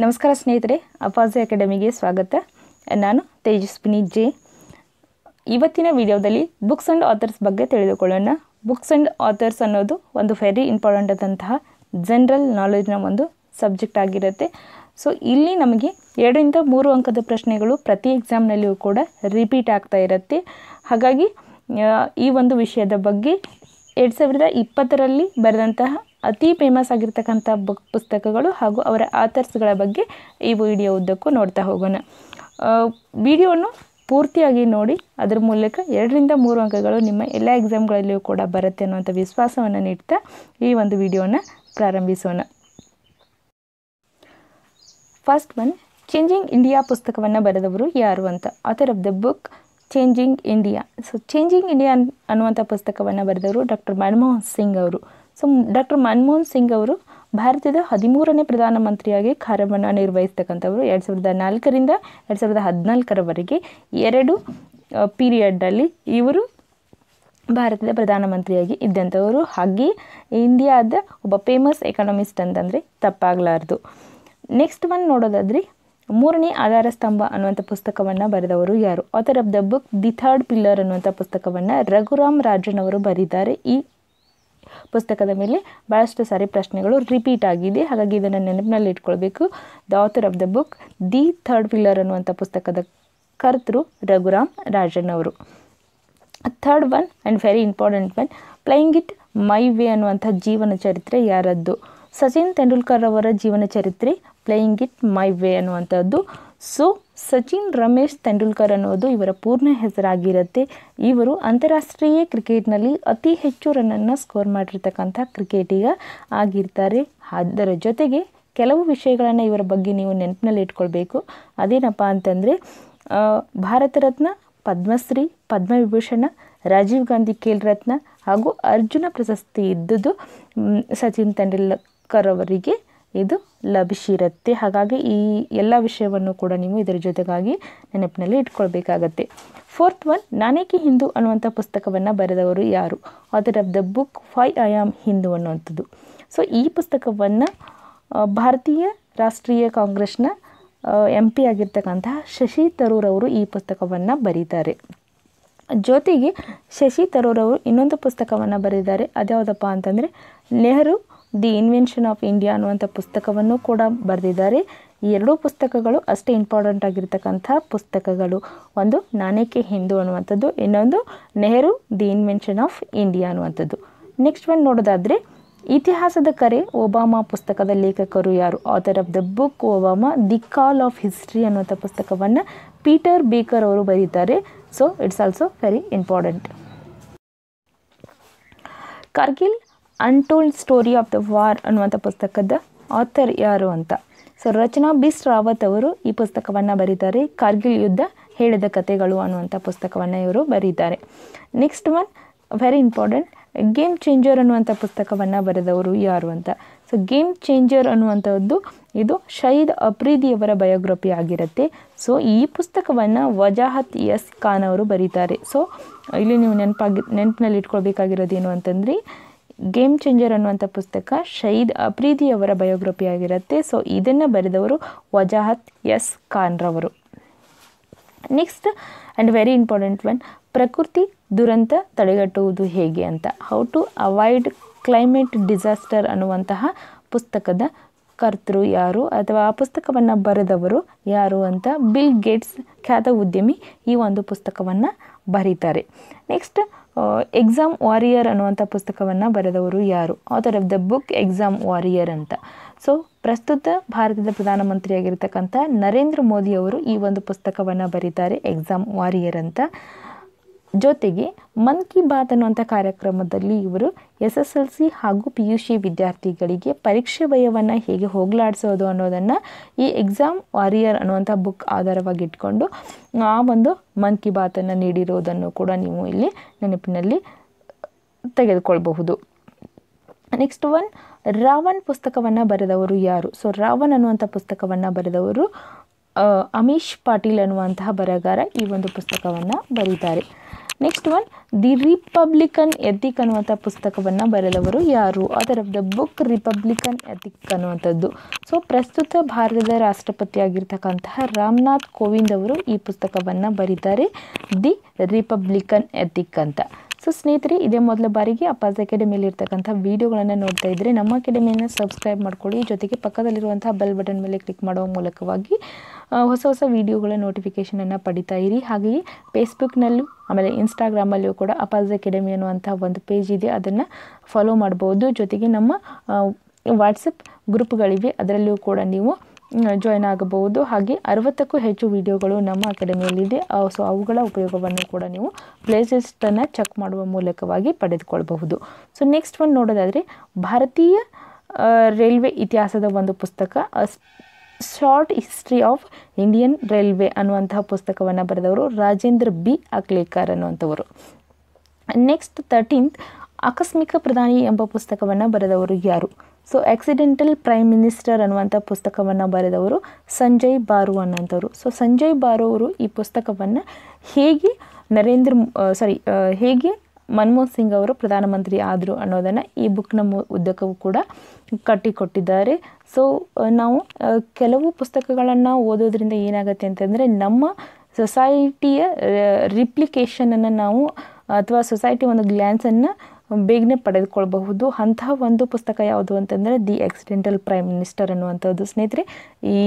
ನಮಸ್ಕಾರ ಸ್ನೇಹಿತರೆ ಅಪಾಜೆ ಅಕಾಡೆಮಿಗೆ ಸ್ವಾಗತ ನಾನು ತೇಜಸ್ವಿನಿ ಜೆ ಇವತ್ತಿನ ವಿಡಿಯೋದಲ್ಲಿ ಬುಕ್ಸ್ ಆ್ಯಂಡ್ ಆಥರ್ಸ್ ಬಗ್ಗೆ ತಿಳಿದುಕೊಳ್ಳೋಣ ಬುಕ್ಸ್ ಆ್ಯಂಡ್ ಆಥರ್ಸ್ ಅನ್ನೋದು ಒಂದು ವೆರಿ ಇಂಪಾರ್ಟೆಂಟ್ ಆದಂತಹ ಜನರಲ್ ನಾಲೆಜ್ನ ಒಂದು ಸಬ್ಜೆಕ್ಟ್ ಆಗಿರುತ್ತೆ ಸೊ ಇಲ್ಲಿ ನಮಗೆ ಎರಡರಿಂದ ಮೂರು ಅಂಕದ ಪ್ರಶ್ನೆಗಳು ಪ್ರತಿ ಎಕ್ಸಾಮ್ನಲ್ಲಿಯೂ ಕೂಡ ರಿಪೀಟ್ ಆಗ್ತಾ ಇರುತ್ತೆ ಹಾಗಾಗಿ ಈ ಒಂದು ವಿಷಯದ ಬಗ್ಗೆ ಎರಡು ಸಾವಿರದ ಇಪ್ಪತ್ತರಲ್ಲಿ ಬರೆದಂತಹ ಅತಿ ಫೇಮಸ್ ಆಗಿರ್ತಕ್ಕಂಥ ಬುಕ್ ಪುಸ್ತಕಗಳು ಹಾಗೂ ಅವರ ಆಥರ್ಸ್ಗಳ ಬಗ್ಗೆ ಈ ವಿಡಿಯೋ ಉದ್ದಕ್ಕೂ ನೋಡ್ತಾ ಹೋಗೋಣ ವಿಡಿಯೋನು ಪೂರ್ತಿಯಾಗಿ ನೋಡಿ ಅದರ ಮೂಲಕ ಎರಡರಿಂದ ಮೂರು ಅಂಕಗಳು ನಿಮ್ಮ ಎಲ್ಲ ಎಕ್ಸಾಮ್ಗಳಲ್ಲಿಯೂ ಕೂಡ ಬರುತ್ತೆ ಅನ್ನುವಂಥ ವಿಶ್ವಾಸವನ್ನು ನೀಡ್ತಾ ಈ ಒಂದು ವಿಡಿಯೋನ ಪ್ರಾರಂಭಿಸೋಣ ಫಸ್ಟ್ ಒನ್ ಚೇಂಜಿಂಗ್ ಇಂಡಿಯಾ ಪುಸ್ತಕವನ್ನು ಬರೆದವರು ಯಾರು ಅಂತ author of the book changing India so changing India ಅನ್ನುವಂಥ ಪುಸ್ತಕವನ್ನು ಬರೆದವರು ಡಾಕ್ಟರ್ ಮನಮೋಹನ್ ಸಿಂಗ್ ಅವರು ಸೊ ಡಾಕ್ಟರ್ ಮನಮೋಹನ್ ಸಿಂಗ್ ಅವರು ಭಾರತದ ಹದಿಮೂರನೇ ಪ್ರಧಾನಮಂತ್ರಿಯಾಗಿ ಕಾರ್ಯವನ್ನು ನಿರ್ವಹಿಸ್ತಕ್ಕಂಥವ್ರು ಎರಡು ಸಾವಿರದ ನಾಲ್ಕರಿಂದ ಎರಡು ಸಾವಿರದ ಹದಿನಾಲ್ಕರವರೆಗೆ ಎರಡು ಪೀರಿಯಡ್ಡಲ್ಲಿ ಇವರು ಭಾರತದ ಪ್ರಧಾನಮಂತ್ರಿಯಾಗಿ ಇದ್ದಂಥವರು ಹಾಗೆ ಇಂಡಿಯಾದ ಒಬ್ಬ ಫೇಮಸ್ ಎಕನಾಮಿಸ್ಟ್ ಅಂತಂದರೆ ತಪ್ಪಾಗಲಾರ್ದು ನೆಕ್ಸ್ಟ್ ಒನ್ ನೋಡೋದಾದ್ರೆ ಮೂರನೇ ಆಧಾರ ಸ್ತಂಭ ಅನ್ನುವಂಥ ಪುಸ್ತಕವನ್ನು ಬರೆದವರು ಯಾರು author of the book the third pillar ಅನ್ನುವಂಥ ಪುಸ್ತಕವನ್ನ ರಘುರಾಮ್ ರಾಜನ್ ಅವರು ಬರೀತಾರೆ ಈ ಪುಸ್ತಕದ ಮೇಲೆ ಭಾಳಷ್ಟು ಸಾರಿ ಪ್ರಶ್ನೆಗಳು ರಿಪೀಟ್ ಆಗಿದೆ ಹಾಗಾಗಿ ಇದನ್ನು ನೆನಪಿನಲ್ಲಿ ಇಟ್ಕೊಳ್ಬೇಕು the author of the book the third pillar ಅನ್ನುವಂಥ ಪುಸ್ತಕದ ಕರ್ತೃ ರಘುರಾಮ್ ರಾಜನ್ ಅವರು third one and very important one playing it my way ಅನ್ನುವಂಥ ಜೀವನ ಚರಿತ್ರೆ ಯಾರದ್ದು ಸಚಿನ್ ತೆಂಡೂಲ್ಕರ್ ಅವರ ಜೀವನ ಚರಿತ್ರೆ ಪ್ಲೇಯಿಂಗ್ ಇಟ್ ಮೈ ವೇ ಅನ್ನುವಂಥದ್ದು ಸೊ ಸಚಿನ್ ರಮೇಶ್ ತೆಂಡೂಲ್ಕರ್ ಅನ್ನೋದು ಇವರ ಪೂರ್ಣ ಹೆಸರಾಗಿರುತ್ತೆ ಇವರು ಅಂತಾರಾಷ್ಟ್ರೀಯ ಕ್ರಿಕೆಟ್ನಲ್ಲಿ ಅತಿ ಹೆಚ್ಚು ರನ್ನನ್ನು ಸ್ಕೋರ್ ಮಾಡಿರ್ತಕ್ಕಂಥ ಕ್ರಿಕೆಟಿಗ ಆಗಿರ್ತಾರೆ ಅದರ ಜೊತೆಗೆ ಕೆಲವು ವಿಷಯಗಳನ್ನು ಇವರ ಬಗ್ಗೆ ನೀವು ನೆನಪಿನಲ್ಲಿ ಇಟ್ಕೊಳ್ಬೇಕು ಅದೇನಪ್ಪ ಅಂತಂದರೆ ಭಾರತ ರತ್ನ ಪದ್ಮಶ್ರೀ ಪದ್ಮವಿಭೂಷಣ ರಾಜೀವ್ ಗಾಂಧಿ ಖೇಲ್ ರತ್ನ ಹಾಗೂ ಅರ್ಜುನ ಪ್ರಶಸ್ತಿ ಇದ್ದದ್ದು ಸಚಿನ್ ತೆಂಡೂಲ್ಕರ್ ಅವರಿಗೆ ಇದು ಲಭಿಸಿರುತ್ತೆ ಹಾಗಾಗಿ ಈ ಎಲ್ಲ ವಿಷಯವನ್ನು ಕೂಡ ನೀವು ಇದರ ಜೊತೆಗಾಗಿ ನೆನಪಿನಲ್ಲಿ ಇಟ್ಕೊಳ್ಬೇಕಾಗತ್ತೆ ಫೋರ್ತ್ ಒನ್ ನಾನೇಕೆ ಹಿಂದೂ ಅನ್ನುವಂಥ ಪುಸ್ತಕವನ್ನು ಬರೆದವರು ಯಾರು author of the book why I am Hindu ಅನ್ನುವಂಥದ್ದು ಸೊ ಈ ಪುಸ್ತಕವನ್ನು ಭಾರತೀಯ ರಾಷ್ಟ್ರೀಯ ಕಾಂಗ್ರೆಸ್ನ ಎಂ ಪಿ ಆಗಿರ್ತಕ್ಕಂತಹ ಶಶಿ ತರೂರ್ ಅವರು ಈ ಪುಸ್ತಕವನ್ನು ಬರೀತಾರೆ ಜೊತೆಗೆ ಶಶಿ ತರೂರ್ ಅವರು ಇನ್ನೊಂದು ಪುಸ್ತಕವನ್ನು ಬರೆದಿದ್ದಾರೆ ಅದ್ಯಾವುದಪ್ಪ ಅಂತಂದರೆ Nehru the invention of India ಅನ್ನುವಂಥ ಪುಸ್ತಕವನ್ನು ಕೂಡ ಬರೆದಿದ್ದಾರೆ ಈ ಎರಡೂ ಪುಸ್ತಕಗಳು ಅಷ್ಟೇ ಇಂಪಾರ್ಟೆಂಟ್ ಆಗಿರ್ತಕ್ಕಂಥ ಪುಸ್ತಕಗಳು ಒಂದು ನಾನೇಕೆ ಹಿಂದೂ ಅನ್ನುವಂಥದ್ದು ಇನ್ನೊಂದು Nehru the invention of India ಅನ್ನುವಂಥದ್ದು ನೆಕ್ಸ್ಟ್ ಒಂದು ನೋಡೋದಾದರೆ ಇತಿಹಾಸದ ಕರೆ ಒಬಾಮಾ ಪುಸ್ತಕದ ಲೇಖಕರು ಯಾರು author of the book Obama the call of history ಅನ್ನುವಂಥ ಪುಸ್ತಕವನ್ನು ಪೀಟರ್ ಬೇಕರ್ ಅವರು ಬರೀತಾರೆ so it's also very important Kargil untold story of the war ಅನ್ನುವಂಥ ಪುಸ್ತಕದ ಆಥರ್ ಯಾರು ಅಂತ ಸೊ ರಚನಾ ಬಿಸ್ ರಾವತ್ ಅವರು ಈ ಪುಸ್ತಕವನ್ನು ಬರೀತಾರೆ ಕಾರ್ಗಿಲ್ ಯುದ್ಧ ಹೇಳಿದ ಕಥೆಗಳು ಅನ್ನುವಂಥ ಪುಸ್ತಕವನ್ನು ಇವರು ಬರೀತಾರೆ next one very important game changer ಅನ್ನುವಂಥ ಪುಸ್ತಕವನ್ನು ಬರೆದವರು ಯಾರು ಅಂತ ಸೊ ಗೇಮ್ ಚೇಂಜರ್ ಅನ್ನುವಂಥದ್ದು ಇದು ಶಹೀದ್ ಅಪ್ರೀದಿಯವರ ಬಯೋಗ್ರಫಿ ಆಗಿರುತ್ತೆ ಸೊ ಈ ಪುಸ್ತಕವನ್ನು ವಜಾಹತ್ ಎಸ್ ಖಾನ್ ಅವರು ಬರೀತಾರೆ ಸೊ ಇಲ್ಲಿ ನೀವು ನೆನಪಾಗಿ ನೆನಪಿನಲ್ಲಿ ಇಟ್ಕೊಳ್ಬೇಕಾಗಿರೋದೇನು ಅಂತಂದರೆ ಗೇಮ್ ಚೇಂಜರ್ ಅನ್ನುವಂಥ ಪುಸ್ತಕ ಶಹೀದ್ ಬಯೋಗ್ರಫಿ ಆಗಿರುತ್ತೆ ಸೊ ಇದನ್ನು ಬರೆದವರು ವಜಾಹತ್ ಎಸ್ ಖಾನ್ರವರು next and very important one ಪ್ರಕೃತಿ ದುರಂತ ತಡೆಗಟ್ಟುವುದು ಹೇಗೆ ಅಂತ how to avoid climate disaster ಅನ್ನುವಂತಹ ಪುಸ್ತಕದ ಕರ್ತೃ ಯಾರು ಅಥವಾ ಆ ಪುಸ್ತಕವನ್ನು ಬರೆದವರು ಯಾರು ಅಂತ ಬಿಲ್ ಗೇಟ್ಸ್ ಖ್ಯಾತ ಉದ್ಯಮಿ ಈ ಒಂದು ಪುಸ್ತಕವನ್ನು ಬರೀತಾರೆ ನೆಕ್ಸ್ಟ್ ಎಕ್ಸಾಮ್ ವಾರಿಯರ್ ಅನ್ನುವಂಥ ಪುಸ್ತಕವನ್ನು ಬರೆದವರು ಯಾರು author of the book exam warrior ಅಂತ ಸೊ ಪ್ರಸ್ತುತ ಭಾರತದ ಪ್ರಧಾನಮಂತ್ರಿಯಾಗಿರ್ತಕ್ಕಂಥ ನರೇಂದ್ರ ಮೋದಿ ಅವರು ಈ ಒಂದು ಪುಸ್ತಕವನ್ನು ಬರೀತಾರೆ ಎಕ್ಸಾಮ್ ವಾರಿಯರ್ ಅಂತ ಜೊತೆಗೆ ಮನ್ ಕಿ ಬಾತ್ ಅನ್ನುವಂಥ ಕಾರ್ಯಕ್ರಮದಲ್ಲಿ ಇವರು ಎಸ್ ಎಸ್ ಎಲ್ ಸಿ ಹಾಗೂ ಪಿ ಯು ಸಿ ವಿದ್ಯಾರ್ಥಿಗಳಿಗೆ ಪರೀಕ್ಷೆ ಭಯವನ್ನು ಹೇಗೆ ಹೋಗಲಾಡಿಸೋದು ಅನ್ನೋದನ್ನು ಈ ಎಕ್ಸಾಮ್ ವಾರಿಯರ್ ಅನ್ನುವಂಥ ಬುಕ್ ಆಧಾರವಾಗಿ ಇಟ್ಕೊಂಡು ಆ ಒಂದು ಮನ್ ಕಿ ಬಾತನ್ನು ನೀಡಿರೋದನ್ನು ಕೂಡ ನೀವು ಇಲ್ಲಿ ನೆನಪಿನಲ್ಲಿ ತೆಗೆದುಕೊಳ್ಬಹುದು ನೆಕ್ಸ್ಟ್ ಒನ್ ರಾವಣ್ ಪುಸ್ತಕವನ್ನು ಬರೆದವರು ಯಾರು ಸೊ ರಾವಣ್ ಅನ್ನುವಂಥ ಪುಸ್ತಕವನ್ನು ಬರೆದವರು ಅಮೀಶ್ ಪಾಟೀಲ್ ಅನ್ನುವಂತಹ ಬರಗಾರ ಈ ಒಂದು ಪುಸ್ತಕವನ್ನು ಬರೀತಾರೆ next one the republican ethic ಅನ್ನುವಂಥ ಪುಸ್ತಕವನ್ನು ಬರೆದವರು ಯಾರು author of the book republican ethic ಅನ್ನುವಂಥದ್ದು ಸೊ ಪ್ರಸ್ತುತ ಭಾರತದ ರಾಷ್ಟ್ರಪತಿ ಆಗಿರ್ತಕ್ಕಂತಹ ರಾಮನಾಥ್ ಕೋವಿಂದ್ ಅವರು ಈ ಪುಸ್ತಕವನ್ನು ಬರೀತಾರೆ ದಿ ರಿಪಬ್ಲಿಕನ್ ಎಥಿಕ್ ಅಂತ ಸೊ ಸ್ನೇಹಿತರೆ ಇದೇ ಮೊದಲ ಬಾರಿಗೆ ಅಪ್ಪಾಜ್ ಅಕಾಡೆಮಿಯಲ್ಲಿ ಇರ್ತಕ್ಕಂಥ ವೀಡಿಯೋಗಳನ್ನು ನೋಡ್ತಾ ಇದ್ದರೆ ನಮ್ಮ ಅಕಾಡೆಮಿಯನ್ನು ಸಬ್ಸ್ಕ್ರೈಬ್ ಮಾಡ್ಕೊಳ್ಳಿ ಜೊತೆಗೆ ಪಕ್ಕದಲ್ಲಿರುವಂತಹ ಬೆಲ್ ಬಟನ್ ಮೇಲೆ ಕ್ಲಿಕ್ ಮಾಡುವ ಮೂಲಕವಾಗಿ ಹೊಸ ಹೊಸ ವೀಡಿಯೋಗಳ ನೋಟಿಫಿಕೇಷನನ್ನು ಪಡಿತಾ ಇರಿ ಹಾಗೆಯೇ ಫೇಸ್ಬುಕ್ನಲ್ಲೂ ಆಮೇಲೆ ಇನ್ಸ್ಟಾಗ್ರಾಮಲ್ಲಿಯೂ ಕೂಡ ಅಪಾಜ್ ಅಕಾಡೆಮಿ ಅನ್ನುವಂಥ ಒಂದು ಪೇಜ್ ಇದೆ ಅದನ್ನು ಫಾಲೋ ಮಾಡ್ಬೋದು ಜೊತೆಗೆ ನಮ್ಮ ವಾಟ್ಸಪ್ ಗ್ರೂಪ್ಗಳಿವೆ ಅದರಲ್ಲೂ ಕೂಡ ನೀವು ಜಾಯ್ನ್ ಆಗಬಹುದು ಹಾಗೆ ಅರವತ್ತಕ್ಕೂ ಹೆಚ್ಚು ವಿಡಿಯೋಗಳು ನಮ್ಮ ಅಕಾಡೆಮಿಯಲ್ಲಿದೆ ಸೊ ಅವುಗಳ ಉಪಯೋಗವನ್ನು ಕೂಡ ನೀವು ಪ್ಲೇಸಿಸ್ಟನ್ನು ಚೆಕ್ ಮಾಡುವ ಮೂಲಕವಾಗಿ ಪಡೆದುಕೊಳ್ಳಬಹುದು ಸೊ ನೆಕ್ಸ್ಟ್ ಒಂದು ನೋಡೋದಾದರೆ ಭಾರತೀಯ ರೈಲ್ವೆ ಇತಿಹಾಸದ ಒಂದು ಪುಸ್ತಕ short history of Indian railway ಅನ್ನುವಂತಹ ಪುಸ್ತಕವನ್ನು ಬರೆದವರು ರಾಜೇಂದ್ರ ಬಿ ಅಕ್ಲೇಕರ್ ಅನ್ನುವಂಥವರು ನೆಕ್ಸ್ಟ್ ತರ್ಟೀನ್ತ್ ಆಕಸ್ಮಿಕ ಪ್ರಧಾನಿ ಎಂಬ ಪುಸ್ತಕವನ್ನು ಬರೆದವರು ಯಾರು ಸೊ ಆಕ್ಸಿಡೆಂಟಲ್ ಪ್ರೈಮ್ ಮಿನಿಸ್ಟರ್ ಅನ್ನುವಂಥ ಪುಸ್ತಕವನ್ನು ಬರೆದವರು ಸಂಜಯ್ ಬಾರು ಅನ್ನೋಂಥವ್ರು ಸೊ ಸಂಜಯ್ ಬಾರು ಅವರು ಈ ಪುಸ್ತಕವನ್ನು ಹೇಗೆ ನರೇಂದ್ರ ಸಾರಿ ಹೇಗೆ ಮನಮೋಹನ್ ಸಿಂಗ್ ಅವರು ಪ್ರಧಾನಮಂತ್ರಿ ಆದರು ಅನ್ನೋದನ್ನು ಈ ಬುಕ್ನ ಮೂ ಉದ್ದಕ್ಕೂ ಕೂಡ ಕಟ್ಟಿಕೊಟ್ಟಿದ್ದಾರೆ ಸೊ ನಾವು ಕೆಲವು ಪುಸ್ತಕಗಳನ್ನು ಓದೋದ್ರಿಂದ ಏನಾಗುತ್ತೆ ಅಂತಂದರೆ ನಮ್ಮ ಸೊಸೈಟಿಯ ರಿಪ್ಲಿಕೇಶನನ್ನು ನಾವು ಅಥವಾ ಸೊಸೈಟಿ ಒಂದು ಗ್ಲ್ಯಾನ್ಸನ್ನು ಬೇಗನೆ ಪಡೆದುಕೊಳ್ಳಬಹುದು ಅಂತಹ ಒಂದು ಪುಸ್ತಕ ಯಾವುದು ಅಂತಂದರೆ ದಿ ಆಕ್ಸಿಡೆಂಟಲ್ ಪ್ರೈಮ್ ಮಿನಿಸ್ಟರ್ ಅನ್ನುವಂಥದ್ದು ಸ್ನೇಹಿತರೆ ಈ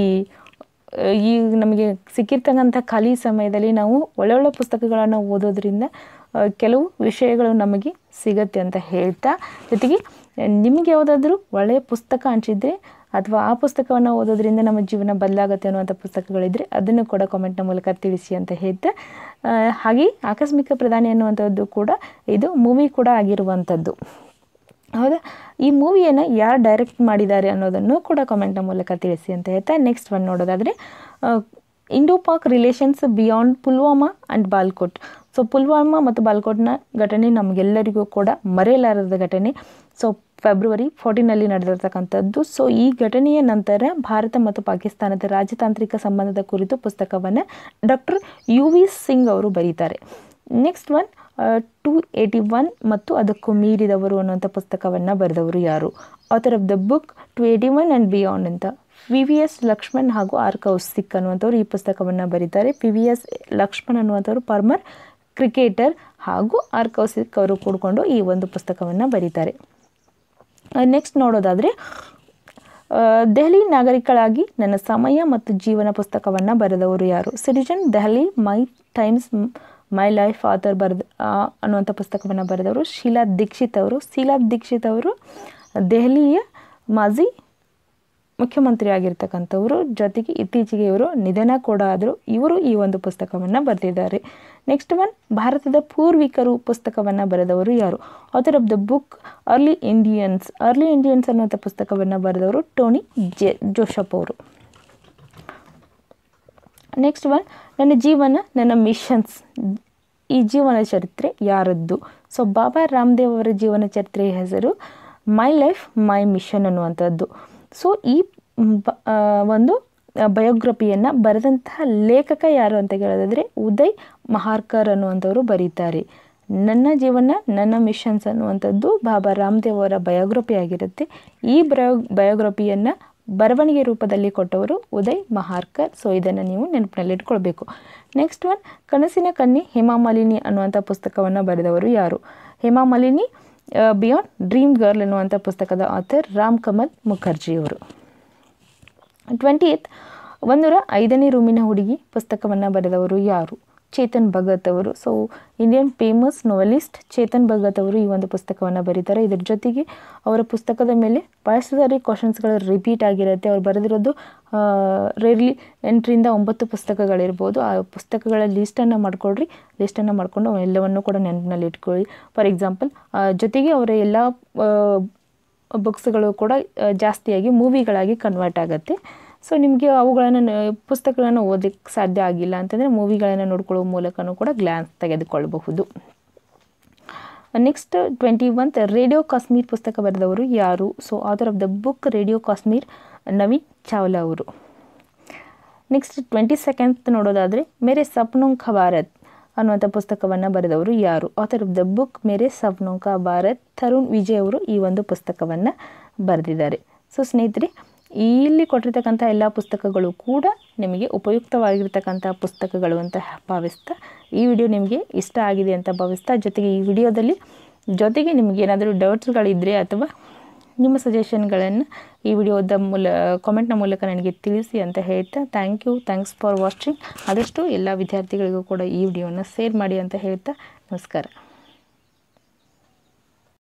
ಈ ನಮಗೆ ಸಿಕ್ಕಿರ್ತಕ್ಕಂಥ ಖಾಲಿ ಸಮಯದಲ್ಲಿ ನಾವು ಒಳ್ಳೊಳ್ಳೆ ಪುಸ್ತಕಗಳನ್ನು ಓದೋದ್ರಿಂದ ಕೆಲವು ವಿಷಯಗಳು ನಮಗೆ ಸಿಗತ್ತೆ ಅಂತ ಹೇಳ್ತಾ ಜೊತೆಗೆ ನಿಮಗೆ ಯಾವುದಾದ್ರೂ ಒಳ್ಳೆಯ ಪುಸ್ತಕ ಅಂಚಿದ್ರೆ ಅಥವಾ ಆ ಪುಸ್ತಕವನ್ನು ಓದೋದ್ರಿಂದ ನಮ್ಮ ಜೀವನ ಬದಲಾಗುತ್ತೆ ಅನ್ನುವಂಥ ಪುಸ್ತಕಗಳಿದ್ರೆ ಅದನ್ನು ಕೂಡ ಕಾಮೆಂಟ್ನ ಮೂಲಕ ತಿಳಿಸಿ ಅಂತ ಹೇಳ್ತೆ ಹಾಗೆ ಆಕಸ್ಮಿಕ ಪ್ರಧಾನಿ ಅನ್ನುವಂಥದ್ದು ಕೂಡ ಇದು ಮೂವಿ ಕೂಡ ಆಗಿರುವಂಥದ್ದು ಹೌದಾ ಈ ಮೂವಿಯನ್ನು ಯಾರು ಡೈರೆಕ್ಟ್ ಮಾಡಿದ್ದಾರೆ ಅನ್ನೋದನ್ನು ಕೂಡ ಕಾಮೆಂಟ್ನ ಮೂಲಕ ತಿಳಿಸಿ ಅಂತ ಹೇಳ್ತಾ ನೆಕ್ಸ್ಟ್ ಒನ್ ನೋಡೋದಾದರೆ Indo Pak relations beyond Pulwama and Balakot so Pulwama ಮತ್ತು ಬಾಲ್ಕೋಟ್ನ ಘಟನೆ ನಮಗೆಲ್ಲರಿಗೂ ಕೂಡ ಮರೆಯಲಾರದ ಘಟನೆ ಸೊ ಫೆಬ್ರವರಿ ಫೋರ್ಟೀನಲ್ಲಿ ನಡೆದಿರ್ತಕ್ಕಂಥದ್ದು ಸೊ ಈ ಘಟನೆಯ ನಂತರ ಭಾರತ ಮತ್ತು ಪಾಕಿಸ್ತಾನದ ರಾಜತಾಂತ್ರಿಕ ಸಂಬಂಧದ ಕುರಿತು ಪುಸ್ತಕವನ್ನು ಡಾಕ್ಟರ್ ಯು ವಿ ಸಿಂಗ್ ಅವರು ಬರೀತಾರೆ next one two eighty one ಮತ್ತು ಅದಕ್ಕೂ ಮೀರಿದವರು ಅನ್ನುವಂಥ ಪುಸ್ತಕವನ್ನು ಬರೆದವರು ಯಾರು author of the book two eighty one and beyond ಅಂತ ಪಿ ವಿ ಎಸ್ ಲಕ್ಷ್ಮಣ್ ಹಾಗೂ ಆರ್ ಕೌಶಿಕ್ ಅನ್ನುವಂಥವ್ರು ಈ ಪುಸ್ತಕವನ್ನು ಬರೀತಾರೆ ಪಿ ವಿ ಎಸ್ ಲಕ್ಷ್ಮಣ್ ಅನ್ನುವಂಥವ್ರು ಪರ್ಮರ್ ಕ್ರಿಕೆಟರ್ ಹಾಗೂ ಆರ್ ಕೌಶಿಕ್ ಅವರು ಕೂಡಿಕೊಂಡು ಈ ಒಂದು ಪುಸ್ತಕವನ್ನು ಬರೀತಾರೆ ನೆಕ್ಸ್ಟ್ ನೋಡೋದಾದರೆ ದೆಹಲಿ ನಾಗರಿಕಳಾಗಿ ನನ್ನ ಸಮಯ ಮತ್ತು ಜೀವನ ಪುಸ್ತಕವನ್ನು ಬರೆದವರು ಯಾರು citizen Delhi my times my life author ಬರೆದ ಅನ್ನುವಂಥ ಪುಸ್ತಕವನ್ನು ಬರೆದವರು ಶೀಲಾ ದೀಕ್ಷಿತ್ ಅವರು ಶೀಲಾ ದೀಕ್ಷಿತ್ ಅವರು ದೆಹಲಿಯ ಮಾಜಿ ಮುಖ್ಯಮಂತ್ರಿ ಆಗಿರ್ತಕ್ಕಂಥವರು ಜೊತೆಗೆ ಇತ್ತೀಚೆಗೆ ಇವರು ನಿಧನ ಕೂಡ ಆದರೂ ಇವರು ಈ ಒಂದು ಪುಸ್ತಕವನ್ನು ಬರೆದಿದ್ದಾರೆ ನೆಕ್ಸ್ಟ್ ಒನ್ ಭಾರತದ ಪೂರ್ವಿಕರು ಪುಸ್ತಕವನ್ನು ಬರೆದವರು ಯಾರು author of the book early Indians early Indians ಅನ್ನುವಂಥ ಪುಸ್ತಕವನ್ನು ಬರೆದವರು ಟೋನಿ ಜೆ ಜೋಶಪ್ ಅವರು ನೆಕ್ಸ್ಟ್ ಒನ್ ನನ್ನ ಜೀವನ ನನ್ನ ಮಿಷನ್ಸ್ ಈ ಜೀವನ ಚರಿತ್ರೆ ಯಾರದ್ದು ಸೊ ಬಾಬಾ ರಾಮದೇವ್ ಅವರ ಜೀವನ ಚರಿತ್ರೆಯ ಹೆಸರು ಮೈ ಲೈಫ್ ಮೈ ಮಿಷನ್ ಅನ್ನುವಂಥದ್ದು ಸೊ ಈ ಒಂದು ಬಯೋಗ್ರಫಿಯನ್ನು ಬರೆದಂತಹ ಲೇಖಕ ಯಾರು ಅಂತ ಕೇಳೋದಾದರೆ ಉದಯ್ ಮಹಾರ್ಕರ್ ಅನ್ನುವಂಥವರು ಬರೀತಾರೆ ನನ್ನ ಜೀವನ ನನ್ನ ಮಿಷನ್ಸ್ ಅನ್ನುವಂಥದ್ದು ಬಾಬಾ ರಾಮದೇವ್ ಅವರ ಬಯೋಗ್ರಫಿ ಆಗಿರುತ್ತೆ ಈ ಬಯೋ ಬಯೋಗ್ರಫಿಯನ್ನು ಬರವಣಿಗೆ ರೂಪದಲ್ಲಿ ಕೊಟ್ಟವರು ಉದಯ್ ಮಹಾರ್ಕರ್ ಸೊ ಇದನ್ನು ನೀವು ನೆನಪಿನಲ್ಲಿಟ್ಕೊಳ್ಬೇಕು ನೆಕ್ಸ್ಟ್ ಒನ್ ಕನಸಿನ ಕನ್ನಿ ಹೇಮಾ ಅನ್ನುವಂಥ ಪುಸ್ತಕವನ್ನು ಬರೆದವರು ಯಾರು ಹೇಮಾ ಬಿಯಾಂಡ್ ಡ್ರೀಮ್ ಗರ್ಲ್ ಎನ್ನುವಂಥ ಪುಸ್ತಕದ ಆಥರ್ ರಾಮ್ ಕಮಲ್ ಮುಖರ್ಜಿಯವರು ಟ್ವೆಂಟಿ ಏತ್ ಒಂದೂರ ಐದನೇ ರೂಮಿನ ಹುಡುಗಿ ಪುಸ್ತಕವನ್ನು ಬರೆದವರು ಯಾರು ಚೇತನ್ ಭಗತ್ ಅವರು so Indian famous novelist Chetan Bhagat ಅವರು ಈ ಒಂದು ಪುಸ್ತಕವನ್ನು ಬರೀತಾರೆ ಇದರ ಜೊತೆಗೆ ಅವರ ಪುಸ್ತಕದ ಮೇಲೆ ಬಹಳಷ್ಟು ಸಾರಿ ಕ್ವಶನ್ಸ್ಗಳು ರಿಪೀಟ್ ಆಗಿರುತ್ತೆ ಅವ್ರು ಬರೆದಿರೋದು ರೇರ್ಲಿ ಎಂಟರಿಂದ ಒಂಬತ್ತು ಪುಸ್ತಕಗಳಿರ್ಬೋದು ಆ ಪುಸ್ತಕಗಳ ಲೀಸ್ಟನ್ನು ಮಾಡಿಕೊಡ್ರಿ ಲಿಸ್ಟನ್ನು ಮಾಡಿಕೊಂಡು ಎಲ್ಲವನ್ನೂ ಕೂಡ ನೆನಪಿನಲ್ಲಿ ಇಟ್ಕೊಳ್ಳಿ ಫಾರ್ ಎಕ್ಸಾಂಪಲ್ ಜೊತೆಗೆ ಅವರ ಎಲ್ಲ ಬುಕ್ಸ್ಗಳು ಕೂಡ ಜಾಸ್ತಿಯಾಗಿ ಮೂವಿಗಳಾಗಿ ಕನ್ವರ್ಟ್ ಆಗುತ್ತೆ ಸೊ ನಿಮಗೆ ಅವುಗಳನ್ನು ಪುಸ್ತಕಗಳನ್ನು ಓದಲಿಕ್ಕೆ ಸಾಧ್ಯ ಆಗಿಲ್ಲ ಅಂತಂದರೆ ಮೂವಿಗಳನ್ನು ನೋಡ್ಕೊಳ್ಳೋ ಮೂಲಕನೂ ಕೂಡ ಗ್ಲಾನ್ಸ್ ತೆಗೆದುಕೊಳ್ಳಬಹುದು ನೆಕ್ಸ್ಟ್ ಟ್ವೆಂಟಿ ಒಂತ್ ರೇಡಿಯೋ ಕಾಶ್ಮೀರ್ ಪುಸ್ತಕ ಬರೆದವರು ಯಾರು so author of the book radio Kashmir Naveen Chawla ಅವರು ನೆಕ್ಸ್ಟ್ ಟ್ವೆಂಟಿ ಸೆಕೆಂಡ್ ನೋಡೋದಾದರೆ ಮೇರೆ ಸಪ್ನೋಂಖ ಭಾರತ್ ಅನ್ನುವಂಥ ಪುಸ್ತಕವನ್ನು ಬರೆದವರು ಯಾರು ಆಥರ್ ಆಫ್ ದ ಬುಕ್ ಮೇರೆ ಸಪ್ನೋಂಖ ಭಾರತ್ ತರುಣ್ ವಿಜಯ್ ಅವರು ಈ ಒಂದು ಪುಸ್ತಕವನ್ನು ಬರೆದಿದ್ದಾರೆ ಸೊ ಸ್ನೇಹಿತರೆ ಇಲ್ಲಿ ಕೊಟ್ಟಿರ್ತಕ್ಕಂಥ ಎಲ್ಲ ಪುಸ್ತಕಗಳು ಕೂಡ ನಿಮಗೆ ಉಪಯುಕ್ತವಾಗಿರ್ತಕ್ಕಂಥ ಪುಸ್ತಕಗಳು ಅಂತ ಭಾವಿಸ್ತಾ ಈ ವಿಡಿಯೋ ನಿಮಗೆ ಇಷ್ಟ ಆಗಿದೆ ಅಂತ ಭಾವಿಸ್ತಾ ಜೊತೆಗೆ ಈ ವಿಡಿಯೋದಲ್ಲಿ ಜೊತೆಗೆ ನಿಮಗೆ ಏನಾದರೂ ಡೌಟ್ಸ್ಗಳಿದ್ದರೆ ಅಥವಾ ನಿಮ್ಮ ಸಜೆಷನ್ಗಳನ್ನು ಈ ವಿಡಿಯೋದ ಮೂಲ ಕಾಮೆಂಟ್ನ ಮೂಲಕ ನನಗೆ ತಿಳಿಸಿ ಅಂತ ಹೇಳ್ತಾ thank you thanks for watching ಆದಷ್ಟು ಎಲ್ಲ ವಿದ್ಯಾರ್ಥಿಗಳಿಗೂ ಕೂಡ ಈ ವಿಡಿಯೋನ ಶೇರ್ ಮಾಡಿ ಅಂತ ಹೇಳ್ತಾ ನಮಸ್ಕಾರ